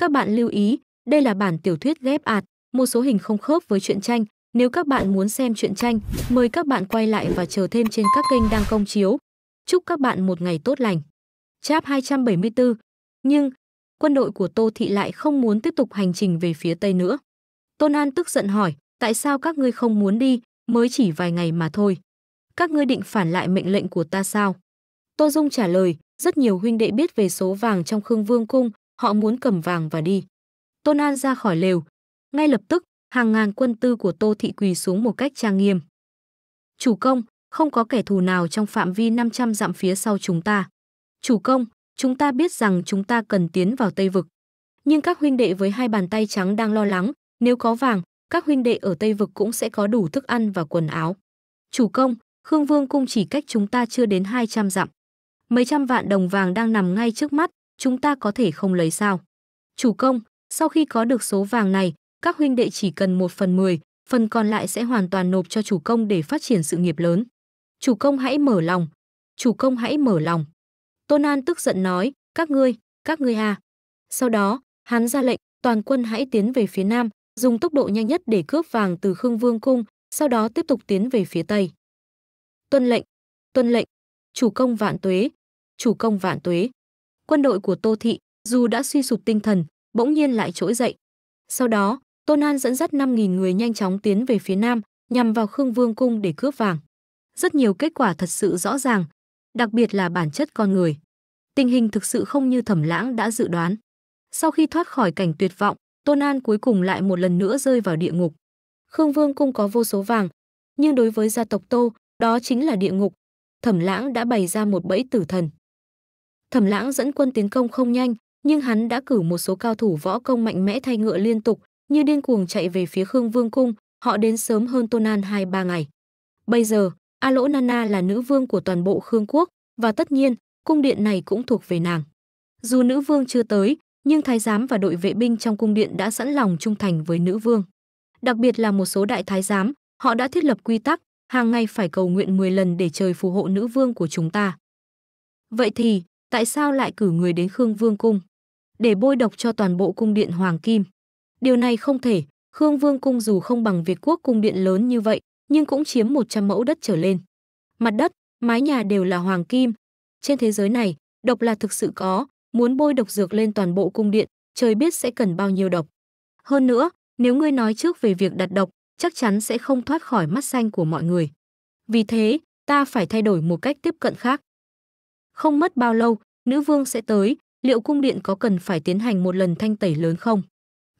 Các bạn lưu ý, đây là bản tiểu thuyết ghép ạt, một số hình không khớp với truyện tranh. Nếu các bạn muốn xem truyện tranh, mời các bạn quay lại và chờ thêm trên các kênh đang công chiếu. Chúc các bạn một ngày tốt lành. Chap 274 Nhưng, quân đội của Tô Thị lại không muốn tiếp tục hành trình về phía Tây nữa. Tôn An tức giận hỏi, tại sao các ngươi không muốn đi, mới chỉ vài ngày mà thôi. Các ngươi định phản lại mệnh lệnh của ta sao? Tô Dung trả lời, rất nhiều huynh đệ biết về số vàng trong Khương Vương Cung, họ muốn cầm vàng và đi. Tôn An ra khỏi lều, ngay lập tức, hàng ngàn quân tư của Tô Thị quỳ xuống một cách trang nghiêm. Chủ công, không có kẻ thù nào trong phạm vi 500 dặm phía sau chúng ta. Chủ công, chúng ta biết rằng chúng ta cần tiến vào Tây Vực. Nhưng các huynh đệ với hai bàn tay trắng đang lo lắng, nếu có vàng, các huynh đệ ở Tây Vực cũng sẽ có đủ thức ăn và quần áo. Chủ công, Khương Vương cung chỉ cách chúng ta chưa đến 200 dặm. Mấy trăm vạn đồng vàng đang nằm ngay trước mắt, chúng ta có thể không lấy sao? Chủ công, sau khi có được số vàng này, các huynh đệ chỉ cần một phần mười, phần còn lại sẽ hoàn toàn nộp cho chủ công để phát triển sự nghiệp lớn. Chủ công hãy mở lòng, chủ công hãy mở lòng. Tôn An tức giận nói, các ngươi, các ngươi à. Sau đó, hắn ra lệnh, toàn quân hãy tiến về phía nam, dùng tốc độ nhanh nhất để cướp vàng từ Khương Vương cung, sau đó tiếp tục tiến về phía tây. Tuân lệnh, tuân lệnh, chủ công vạn tuế, chủ công vạn tuế quân đội của Tô Thị dù đã suy sụp tinh thần, bỗng nhiên lại trỗi dậy. Sau đó, Tôn An dẫn dắt 5.000 người nhanh chóng tiến về phía nam, nhằm vào Khương Vương Cung để cướp vàng. Rất nhiều kết quả thật sự rõ ràng, đặc biệt là bản chất con người. Tình hình thực sự không như thẩm lãng đã dự đoán. Sau khi thoát khỏi cảnh tuyệt vọng, Tôn An cuối cùng lại một lần nữa rơi vào địa ngục. Khương Vương Cung có vô số vàng, nhưng đối với gia tộc Tô, đó chính là địa ngục. Thẩm lãng đã bày ra một bẫy tử thần. Thẩm Lãng dẫn quân tiến công không nhanh, nhưng hắn đã cử một số cao thủ võ công mạnh mẽ thay ngựa liên tục, như điên cuồng chạy về phía Khương Vương cung, họ đến sớm hơn Tôn An 2 3 ngày. Bây giờ, A Lỗ Nana là nữ vương của toàn bộ Khương quốc và tất nhiên, cung điện này cũng thuộc về nàng. Dù nữ vương chưa tới, nhưng thái giám và đội vệ binh trong cung điện đã sẵn lòng trung thành với nữ vương. Đặc biệt là một số đại thái giám, họ đã thiết lập quy tắc, hàng ngày phải cầu nguyện 10 lần để trời phù hộ nữ vương của chúng ta. Vậy thì, tại sao lại cử người đến Khương Vương cung để bôi độc cho toàn bộ cung điện hoàng kim. Điều này không thể, Khương Vương cung dù không bằng Việt Quốc cung điện lớn như vậy, nhưng cũng chiếm 100 mẫu đất trở lên. Mặt đất, mái nhà đều là hoàng kim. Trên thế giới này, độc là thực sự có, muốn bôi độc dược lên toàn bộ cung điện, trời biết sẽ cần bao nhiêu độc. Hơn nữa, nếu ngươi nói trước về việc đặt độc, chắc chắn sẽ không thoát khỏi mắt xanh của mọi người. Vì thế, ta phải thay đổi một cách tiếp cận khác. Không mất bao lâu, nữ vương sẽ tới, liệu cung điện có cần phải tiến hành một lần thanh tẩy lớn không?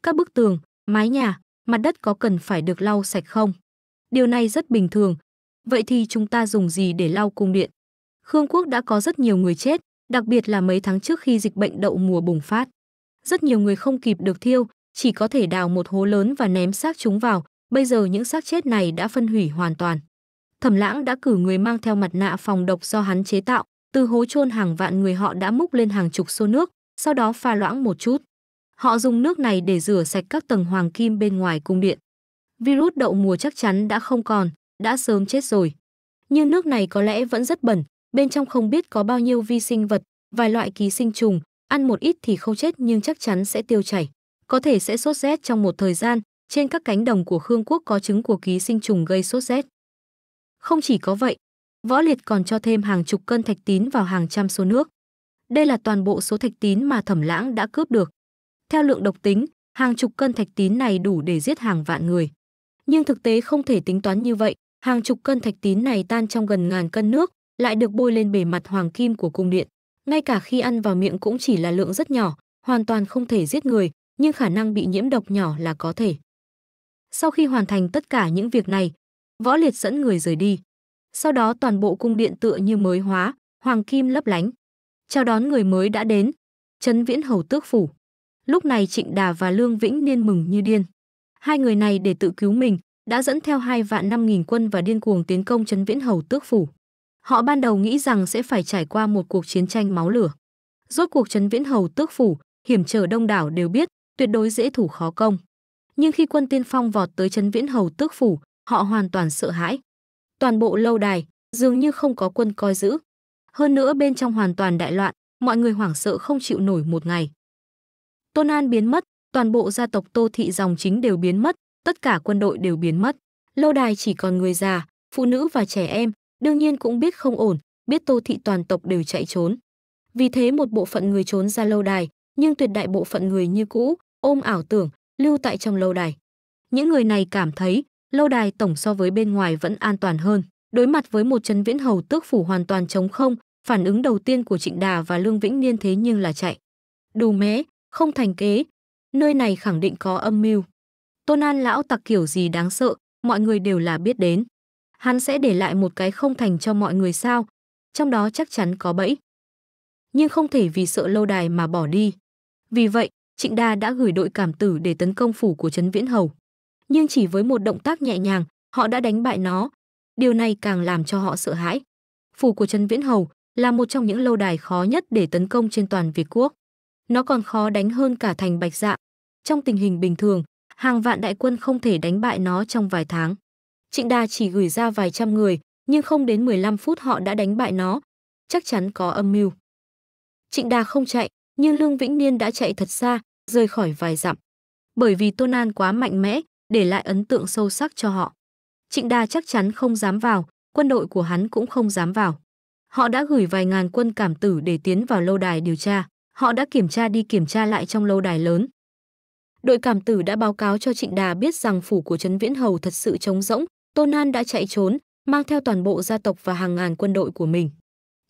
Các bức tường, mái nhà, mặt đất có cần phải được lau sạch không? Điều này rất bình thường. Vậy thì chúng ta dùng gì để lau cung điện? Khương quốc đã có rất nhiều người chết, đặc biệt là mấy tháng trước khi dịch bệnh đậu mùa bùng phát. Rất nhiều người không kịp được thiêu, chỉ có thể đào một hố lớn và ném xác chúng vào, bây giờ những xác chết này đã phân hủy hoàn toàn. Thẩm Lãng đã cử người mang theo mặt nạ phòng độc do hắn chế tạo, từ hố chôn hàng vạn người họ đã múc lên hàng chục xô nước, sau đó pha loãng một chút. Họ dùng nước này để rửa sạch các tầng hoàng kim bên ngoài cung điện. Virus đậu mùa chắc chắn đã không còn, đã sớm chết rồi. Nhưng nước này có lẽ vẫn rất bẩn, bên trong không biết có bao nhiêu vi sinh vật, vài loại ký sinh trùng, ăn một ít thì không chết nhưng chắc chắn sẽ tiêu chảy. Có thể sẽ sốt rét trong một thời gian, trên các cánh đồng của Khương quốc có trứng của ký sinh trùng gây sốt rét. Không chỉ có vậy, Võ Liệt còn cho thêm hàng chục cân thạch tín vào hàng trăm số nước. Đây là toàn bộ số thạch tín mà Thẩm Lãng đã cướp được. Theo lượng độc tính, hàng chục cân thạch tín này đủ để giết hàng vạn người. Nhưng thực tế không thể tính toán như vậy, hàng chục cân thạch tín này tan trong gần ngàn cân nước, lại được bôi lên bề mặt hoàng kim của cung điện. Ngay cả khi ăn vào miệng cũng chỉ là lượng rất nhỏ, hoàn toàn không thể giết người, nhưng khả năng bị nhiễm độc nhỏ là có thể. Sau khi hoàn thành tất cả những việc này, Võ Liệt dẫn người rời đi sau đó toàn bộ cung điện tựa như mới hóa, hoàng kim lấp lánh. Chào đón người mới đã đến, Trấn Viễn Hầu Tước Phủ. Lúc này Trịnh Đà và Lương Vĩnh Niên mừng như điên. Hai người này để tự cứu mình, đã dẫn theo hai vạn năm nghìn quân và điên cuồng tiến công Trấn Viễn Hầu Tước Phủ. Họ ban đầu nghĩ rằng sẽ phải trải qua một cuộc chiến tranh máu lửa. Rốt cuộc Trấn Viễn Hầu Tước Phủ, hiểm trở đông đảo đều biết, tuyệt đối dễ thủ khó công. Nhưng khi quân tiên phong vọt tới Trấn Viễn Hầu Tước Phủ, họ hoàn toàn sợ hãi. Toàn bộ lâu đài dường như không có quân coi giữ. Hơn nữa bên trong hoàn toàn đại loạn, mọi người hoảng sợ không chịu nổi một ngày. Tôn An biến mất, toàn bộ gia tộc Tô thị dòng chính đều biến mất, tất cả quân đội đều biến mất. Lâu đài chỉ còn người già, phụ nữ và trẻ em, đương nhiên cũng biết không ổn, biết Tô thị toàn tộc đều chạy trốn. Vì thế một bộ phận người trốn ra lâu đài, nhưng tuyệt đại bộ phận người như cũ, ôm ảo tưởng, lưu tại trong lâu đài. Những người này cảm thấy lâu đài tổng so với bên ngoài vẫn an toàn hơn. Đối mặt với một Trấn Viễn Hầu tước phủ hoàn toàn trống không, phản ứng đầu tiên của Trịnh Đà và Lương Vĩnh Niên thế nhưng là chạy. Đù mé, không thành kế, nơi này khẳng định có âm mưu. Tôn An lão tặc kiểu gì đáng sợ, mọi người đều là biết đến. Hắn sẽ để lại một cái không thành cho mọi người sao, trong đó chắc chắn có bẫy. Nhưng không thể vì sợ lâu đài mà bỏ đi. Vì vậy, Trịnh Đà đã gửi đội cảm tử để tấn công phủ của Trấn Viễn Hầu nhưng chỉ với một động tác nhẹ nhàng, họ đã đánh bại nó. Điều này càng làm cho họ sợ hãi. Phủ của Trần Viễn Hầu là một trong những lâu đài khó nhất để tấn công trên toàn Việt Quốc. Nó còn khó đánh hơn cả thành Bạch Dạ. Trong tình hình bình thường, hàng vạn đại quân không thể đánh bại nó trong vài tháng. Trịnh Đa chỉ gửi ra vài trăm người, nhưng không đến 15 phút họ đã đánh bại nó. Chắc chắn có âm mưu. Trịnh Đa không chạy, nhưng Lương Vĩnh Niên đã chạy thật xa, rời khỏi vài dặm. Bởi vì Tôn An quá mạnh mẽ, để lại ấn tượng sâu sắc cho họ. Trịnh Đa chắc chắn không dám vào, quân đội của hắn cũng không dám vào. Họ đã gửi vài ngàn quân cảm tử để tiến vào lâu đài điều tra, họ đã kiểm tra đi kiểm tra lại trong lâu đài lớn. Đội cảm tử đã báo cáo cho Trịnh Đà biết rằng phủ của Trấn Viễn Hầu thật sự trống rỗng, Tôn An đã chạy trốn, mang theo toàn bộ gia tộc và hàng ngàn quân đội của mình.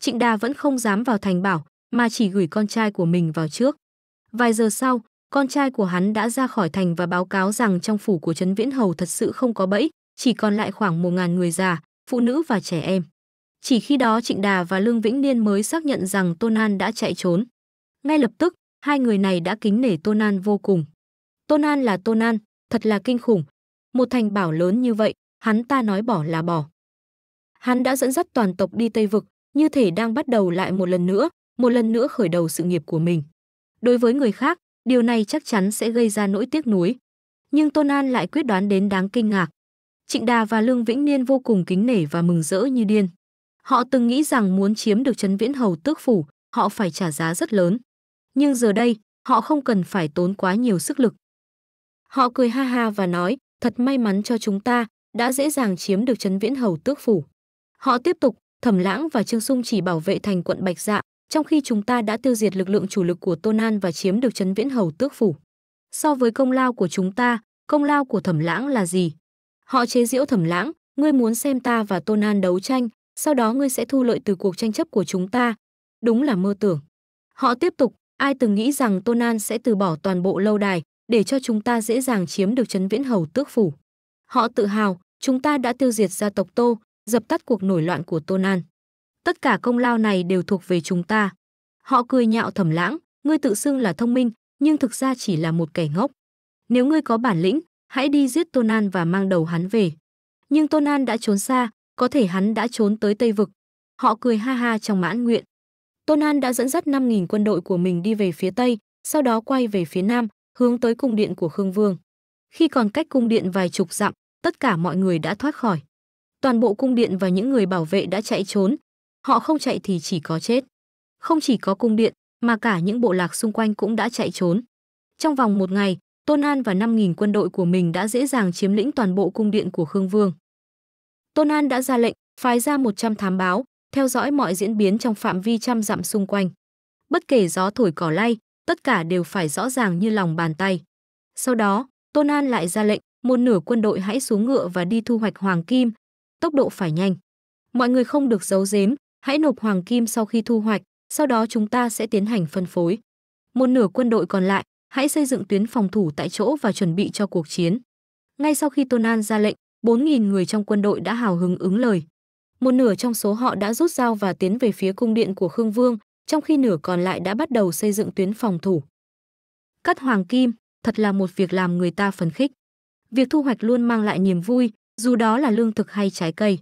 Trịnh Đà vẫn không dám vào thành bảo, mà chỉ gửi con trai của mình vào trước. Vài giờ sau, con trai của hắn đã ra khỏi thành và báo cáo rằng trong phủ của Trấn Viễn Hầu thật sự không có bẫy, chỉ còn lại khoảng 1.000 người già, phụ nữ và trẻ em. Chỉ khi đó Trịnh Đà và Lương Vĩnh Niên mới xác nhận rằng Tôn An đã chạy trốn. Ngay lập tức, hai người này đã kính nể Tôn An vô cùng. Tôn An là Tôn An, thật là kinh khủng. Một thành bảo lớn như vậy, hắn ta nói bỏ là bỏ. Hắn đã dẫn dắt toàn tộc đi Tây Vực, như thể đang bắt đầu lại một lần nữa, một lần nữa khởi đầu sự nghiệp của mình. Đối với người khác, Điều này chắc chắn sẽ gây ra nỗi tiếc nuối. Nhưng Tôn An lại quyết đoán đến đáng kinh ngạc. Trịnh Đà và Lương Vĩnh Niên vô cùng kính nể và mừng rỡ như điên. Họ từng nghĩ rằng muốn chiếm được Trấn Viễn Hầu tước phủ, họ phải trả giá rất lớn. Nhưng giờ đây, họ không cần phải tốn quá nhiều sức lực. Họ cười ha ha và nói, thật may mắn cho chúng ta, đã dễ dàng chiếm được Trấn Viễn Hầu tước phủ. Họ tiếp tục, Thẩm Lãng và Trương Sung chỉ bảo vệ thành quận Bạch Dạ, trong khi chúng ta đã tiêu diệt lực lượng chủ lực của tôn an và chiếm được trấn viễn hầu tước phủ. So với công lao của chúng ta, công lao của Thẩm Lãng là gì? Họ chế diễu Thẩm Lãng, ngươi muốn xem ta và tôn an đấu tranh, sau đó ngươi sẽ thu lợi từ cuộc tranh chấp của chúng ta. Đúng là mơ tưởng. Họ tiếp tục, ai từng nghĩ rằng tôn an sẽ từ bỏ toàn bộ lâu đài để cho chúng ta dễ dàng chiếm được trấn viễn hầu tước phủ. Họ tự hào, chúng ta đã tiêu diệt gia tộc Tô, dập tắt cuộc nổi loạn của tôn an tất cả công lao này đều thuộc về chúng ta. Họ cười nhạo thầm lãng, ngươi tự xưng là thông minh, nhưng thực ra chỉ là một kẻ ngốc. Nếu ngươi có bản lĩnh, hãy đi giết Tôn An và mang đầu hắn về. Nhưng Tôn An đã trốn xa, có thể hắn đã trốn tới Tây Vực. Họ cười ha ha trong mãn nguyện. Tôn An đã dẫn dắt 5.000 quân đội của mình đi về phía Tây, sau đó quay về phía Nam, hướng tới cung điện của Khương Vương. Khi còn cách cung điện vài chục dặm, tất cả mọi người đã thoát khỏi. Toàn bộ cung điện và những người bảo vệ đã chạy trốn, họ không chạy thì chỉ có chết. Không chỉ có cung điện, mà cả những bộ lạc xung quanh cũng đã chạy trốn. Trong vòng một ngày, Tôn An và 5.000 quân đội của mình đã dễ dàng chiếm lĩnh toàn bộ cung điện của Khương Vương. Tôn An đã ra lệnh, phái ra 100 thám báo, theo dõi mọi diễn biến trong phạm vi trăm dặm xung quanh. Bất kể gió thổi cỏ lay, tất cả đều phải rõ ràng như lòng bàn tay. Sau đó, Tôn An lại ra lệnh, một nửa quân đội hãy xuống ngựa và đi thu hoạch hoàng kim, tốc độ phải nhanh. Mọi người không được giấu giếm, Hãy nộp hoàng kim sau khi thu hoạch, sau đó chúng ta sẽ tiến hành phân phối. Một nửa quân đội còn lại, hãy xây dựng tuyến phòng thủ tại chỗ và chuẩn bị cho cuộc chiến. Ngay sau khi Tôn An ra lệnh, 4.000 người trong quân đội đã hào hứng ứng lời. Một nửa trong số họ đã rút dao và tiến về phía cung điện của Khương Vương, trong khi nửa còn lại đã bắt đầu xây dựng tuyến phòng thủ. Cắt hoàng kim, thật là một việc làm người ta phấn khích. Việc thu hoạch luôn mang lại niềm vui, dù đó là lương thực hay trái cây.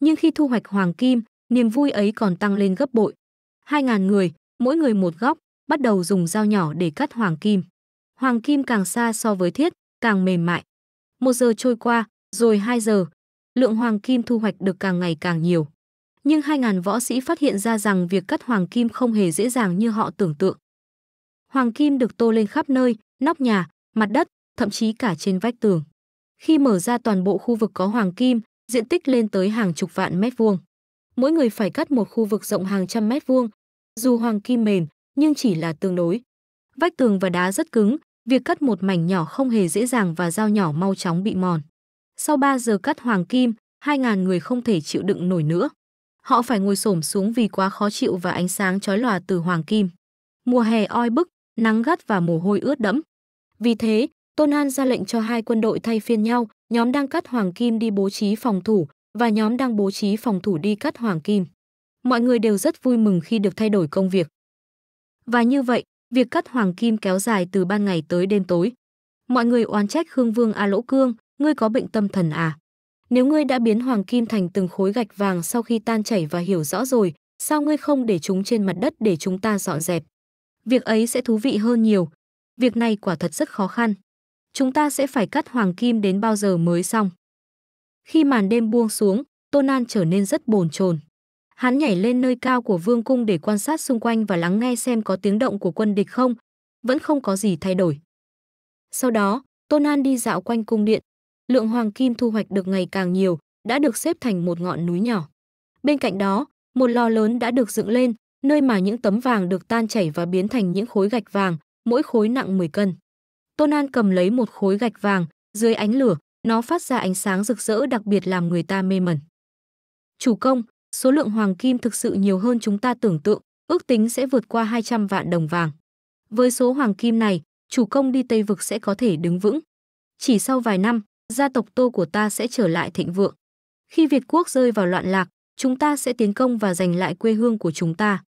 Nhưng khi thu hoạch hoàng kim, Niềm vui ấy còn tăng lên gấp bội. 2.000 người, mỗi người một góc, bắt đầu dùng dao nhỏ để cắt hoàng kim. Hoàng kim càng xa so với thiết, càng mềm mại. Một giờ trôi qua, rồi 2 giờ, lượng hoàng kim thu hoạch được càng ngày càng nhiều. Nhưng 2.000 võ sĩ phát hiện ra rằng việc cắt hoàng kim không hề dễ dàng như họ tưởng tượng. Hoàng kim được tô lên khắp nơi, nóc nhà, mặt đất, thậm chí cả trên vách tường. Khi mở ra toàn bộ khu vực có hoàng kim, diện tích lên tới hàng chục vạn mét vuông mỗi người phải cắt một khu vực rộng hàng trăm mét vuông. Dù hoàng kim mềm, nhưng chỉ là tương đối. Vách tường và đá rất cứng, việc cắt một mảnh nhỏ không hề dễ dàng và dao nhỏ mau chóng bị mòn. Sau 3 giờ cắt hoàng kim, 2.000 người không thể chịu đựng nổi nữa. Họ phải ngồi xổm xuống vì quá khó chịu và ánh sáng chói lòa từ hoàng kim. Mùa hè oi bức, nắng gắt và mồ hôi ướt đẫm. Vì thế, Tôn An ra lệnh cho hai quân đội thay phiên nhau, nhóm đang cắt hoàng kim đi bố trí phòng thủ, và nhóm đang bố trí phòng thủ đi cắt hoàng kim. Mọi người đều rất vui mừng khi được thay đổi công việc. Và như vậy, việc cắt hoàng kim kéo dài từ ban ngày tới đêm tối. Mọi người oán trách Khương Vương A Lỗ Cương, ngươi có bệnh tâm thần à? Nếu ngươi đã biến hoàng kim thành từng khối gạch vàng sau khi tan chảy và hiểu rõ rồi, sao ngươi không để chúng trên mặt đất để chúng ta dọn dẹp? Việc ấy sẽ thú vị hơn nhiều. Việc này quả thật rất khó khăn. Chúng ta sẽ phải cắt hoàng kim đến bao giờ mới xong? Khi màn đêm buông xuống, tôn an trở nên rất bồn chồn. Hắn nhảy lên nơi cao của vương cung để quan sát xung quanh và lắng nghe xem có tiếng động của quân địch không. Vẫn không có gì thay đổi. Sau đó, tôn an đi dạo quanh cung điện. Lượng hoàng kim thu hoạch được ngày càng nhiều, đã được xếp thành một ngọn núi nhỏ. Bên cạnh đó, một lò lớn đã được dựng lên, nơi mà những tấm vàng được tan chảy và biến thành những khối gạch vàng, mỗi khối nặng 10 cân. Tôn an cầm lấy một khối gạch vàng, dưới ánh lửa, nó phát ra ánh sáng rực rỡ đặc biệt làm người ta mê mẩn. Chủ công, số lượng hoàng kim thực sự nhiều hơn chúng ta tưởng tượng, ước tính sẽ vượt qua 200 vạn đồng vàng. Với số hoàng kim này, chủ công đi Tây Vực sẽ có thể đứng vững. Chỉ sau vài năm, gia tộc Tô của ta sẽ trở lại thịnh vượng. Khi Việt quốc rơi vào loạn lạc, chúng ta sẽ tiến công và giành lại quê hương của chúng ta.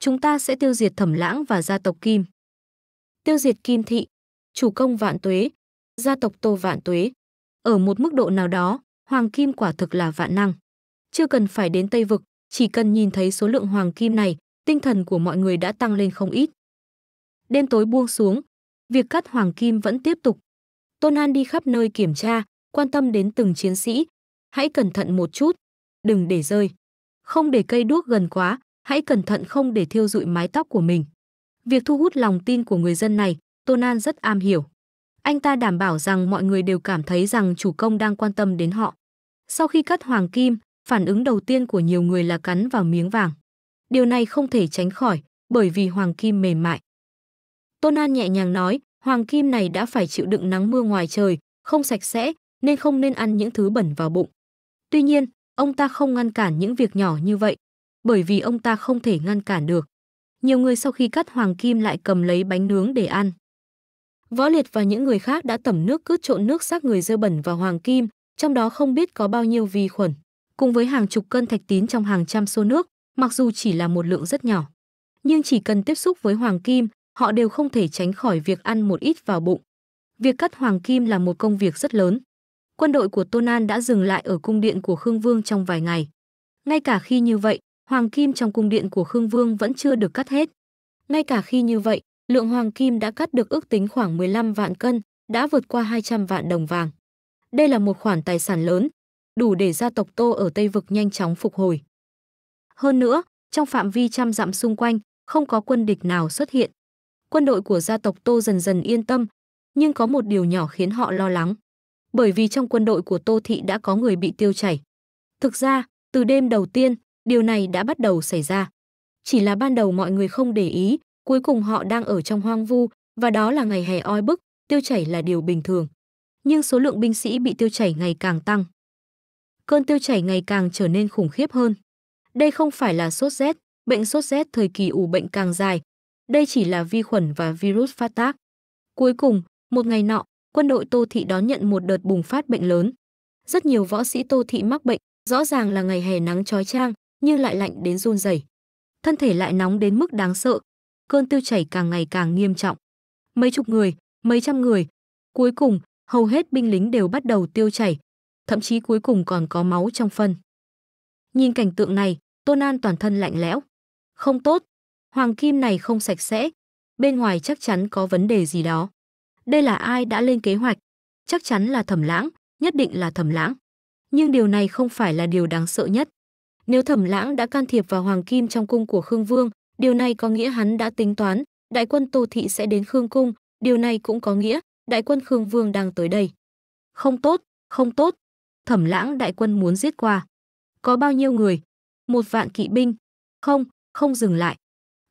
Chúng ta sẽ tiêu diệt thẩm lãng và gia tộc Kim. Tiêu diệt Kim Thị, chủ công vạn tuế, gia tộc Tô vạn tuế. Ở một mức độ nào đó, hoàng kim quả thực là vạn năng. Chưa cần phải đến Tây Vực, chỉ cần nhìn thấy số lượng hoàng kim này, tinh thần của mọi người đã tăng lên không ít. Đêm tối buông xuống, việc cắt hoàng kim vẫn tiếp tục. Tôn An đi khắp nơi kiểm tra, quan tâm đến từng chiến sĩ. Hãy cẩn thận một chút, đừng để rơi. Không để cây đuốc gần quá, hãy cẩn thận không để thiêu rụi mái tóc của mình. Việc thu hút lòng tin của người dân này, Tôn An rất am hiểu. Anh ta đảm bảo rằng mọi người đều cảm thấy rằng chủ công đang quan tâm đến họ. Sau khi cắt hoàng kim, phản ứng đầu tiên của nhiều người là cắn vào miếng vàng. Điều này không thể tránh khỏi, bởi vì hoàng kim mềm mại. Tôn An nhẹ nhàng nói, hoàng kim này đã phải chịu đựng nắng mưa ngoài trời, không sạch sẽ, nên không nên ăn những thứ bẩn vào bụng. Tuy nhiên, ông ta không ngăn cản những việc nhỏ như vậy, bởi vì ông ta không thể ngăn cản được. Nhiều người sau khi cắt hoàng kim lại cầm lấy bánh nướng để ăn. Võ Liệt và những người khác đã tẩm nước cứ trộn nước xác người dơ bẩn vào hoàng kim, trong đó không biết có bao nhiêu vi khuẩn, cùng với hàng chục cân thạch tín trong hàng trăm xô nước, mặc dù chỉ là một lượng rất nhỏ. Nhưng chỉ cần tiếp xúc với hoàng kim, họ đều không thể tránh khỏi việc ăn một ít vào bụng. Việc cắt hoàng kim là một công việc rất lớn. Quân đội của Tôn An đã dừng lại ở cung điện của Khương Vương trong vài ngày. Ngay cả khi như vậy, hoàng kim trong cung điện của Khương Vương vẫn chưa được cắt hết. Ngay cả khi như vậy, lượng hoàng kim đã cắt được ước tính khoảng 15 vạn cân, đã vượt qua 200 vạn đồng vàng. Đây là một khoản tài sản lớn, đủ để gia tộc Tô ở Tây Vực nhanh chóng phục hồi. Hơn nữa, trong phạm vi trăm dặm xung quanh, không có quân địch nào xuất hiện. Quân đội của gia tộc Tô dần dần yên tâm, nhưng có một điều nhỏ khiến họ lo lắng. Bởi vì trong quân đội của Tô Thị đã có người bị tiêu chảy. Thực ra, từ đêm đầu tiên, điều này đã bắt đầu xảy ra. Chỉ là ban đầu mọi người không để ý, Cuối cùng họ đang ở trong hoang vu và đó là ngày hè oi bức, tiêu chảy là điều bình thường. Nhưng số lượng binh sĩ bị tiêu chảy ngày càng tăng. Cơn tiêu chảy ngày càng trở nên khủng khiếp hơn. Đây không phải là sốt rét, bệnh sốt rét thời kỳ ủ bệnh càng dài. Đây chỉ là vi khuẩn và virus phát tác. Cuối cùng, một ngày nọ, quân đội Tô Thị đón nhận một đợt bùng phát bệnh lớn. Rất nhiều võ sĩ Tô Thị mắc bệnh, rõ ràng là ngày hè nắng trói trang, nhưng lại lạnh đến run rẩy. Thân thể lại nóng đến mức đáng sợ, cơn tiêu chảy càng ngày càng nghiêm trọng. Mấy chục người, mấy trăm người, cuối cùng hầu hết binh lính đều bắt đầu tiêu chảy, thậm chí cuối cùng còn có máu trong phân. Nhìn cảnh tượng này, Tôn An toàn thân lạnh lẽo. Không tốt, hoàng kim này không sạch sẽ, bên ngoài chắc chắn có vấn đề gì đó. Đây là ai đã lên kế hoạch? Chắc chắn là Thẩm Lãng, nhất định là Thẩm Lãng. Nhưng điều này không phải là điều đáng sợ nhất. Nếu Thẩm Lãng đã can thiệp vào hoàng kim trong cung của Khương Vương, Điều này có nghĩa hắn đã tính toán, đại quân Tô Thị sẽ đến Khương Cung, điều này cũng có nghĩa, đại quân Khương Vương đang tới đây. Không tốt, không tốt. Thẩm lãng đại quân muốn giết qua. Có bao nhiêu người? Một vạn kỵ binh. Không, không dừng lại.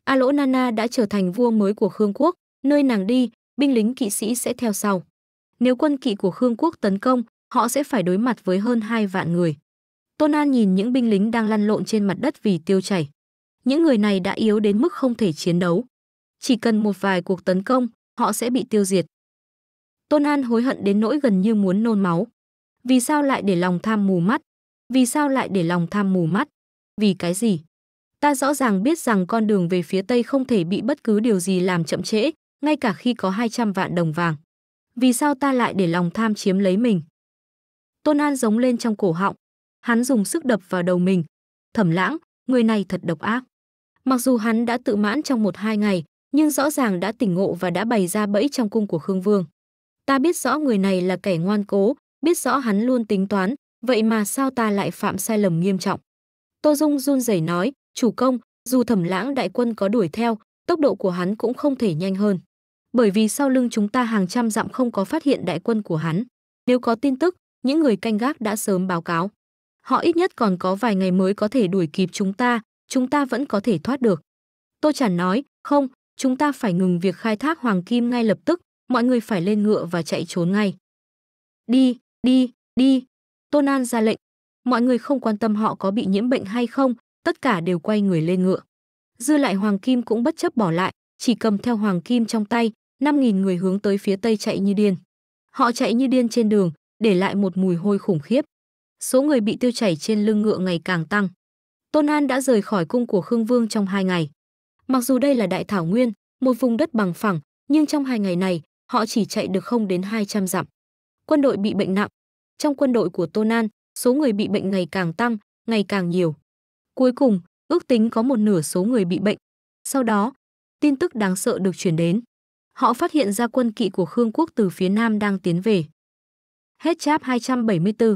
A Lỗ Nana đã trở thành vua mới của Khương Quốc, nơi nàng đi, binh lính kỵ sĩ sẽ theo sau. Nếu quân kỵ của Khương Quốc tấn công, họ sẽ phải đối mặt với hơn hai vạn người. Tôn An nhìn những binh lính đang lăn lộn trên mặt đất vì tiêu chảy những người này đã yếu đến mức không thể chiến đấu. Chỉ cần một vài cuộc tấn công, họ sẽ bị tiêu diệt. Tôn An hối hận đến nỗi gần như muốn nôn máu. Vì sao lại để lòng tham mù mắt? Vì sao lại để lòng tham mù mắt? Vì cái gì? Ta rõ ràng biết rằng con đường về phía Tây không thể bị bất cứ điều gì làm chậm trễ, ngay cả khi có 200 vạn đồng vàng. Vì sao ta lại để lòng tham chiếm lấy mình? Tôn An giống lên trong cổ họng. Hắn dùng sức đập vào đầu mình. Thẩm lãng, người này thật độc ác. Mặc dù hắn đã tự mãn trong một hai ngày, nhưng rõ ràng đã tỉnh ngộ và đã bày ra bẫy trong cung của Khương Vương. Ta biết rõ người này là kẻ ngoan cố, biết rõ hắn luôn tính toán, vậy mà sao ta lại phạm sai lầm nghiêm trọng. Tô Dung run rẩy nói, chủ công, dù thẩm lãng đại quân có đuổi theo, tốc độ của hắn cũng không thể nhanh hơn. Bởi vì sau lưng chúng ta hàng trăm dặm không có phát hiện đại quân của hắn. Nếu có tin tức, những người canh gác đã sớm báo cáo. Họ ít nhất còn có vài ngày mới có thể đuổi kịp chúng ta, chúng ta vẫn có thể thoát được. Tô Chản nói, không, chúng ta phải ngừng việc khai thác hoàng kim ngay lập tức, mọi người phải lên ngựa và chạy trốn ngay. Đi, đi, đi, tôn an ra lệnh. Mọi người không quan tâm họ có bị nhiễm bệnh hay không, tất cả đều quay người lên ngựa. Dư lại hoàng kim cũng bất chấp bỏ lại, chỉ cầm theo hoàng kim trong tay, 5.000 người hướng tới phía tây chạy như điên. Họ chạy như điên trên đường, để lại một mùi hôi khủng khiếp. Số người bị tiêu chảy trên lưng ngựa ngày càng tăng. Tôn An đã rời khỏi cung của Khương Vương trong hai ngày. Mặc dù đây là đại thảo nguyên, một vùng đất bằng phẳng, nhưng trong hai ngày này, họ chỉ chạy được không đến 200 dặm. Quân đội bị bệnh nặng. Trong quân đội của Tôn An, số người bị bệnh ngày càng tăng, ngày càng nhiều. Cuối cùng, ước tính có một nửa số người bị bệnh. Sau đó, tin tức đáng sợ được chuyển đến. Họ phát hiện ra quân kỵ của Khương quốc từ phía nam đang tiến về. Hết cháp 274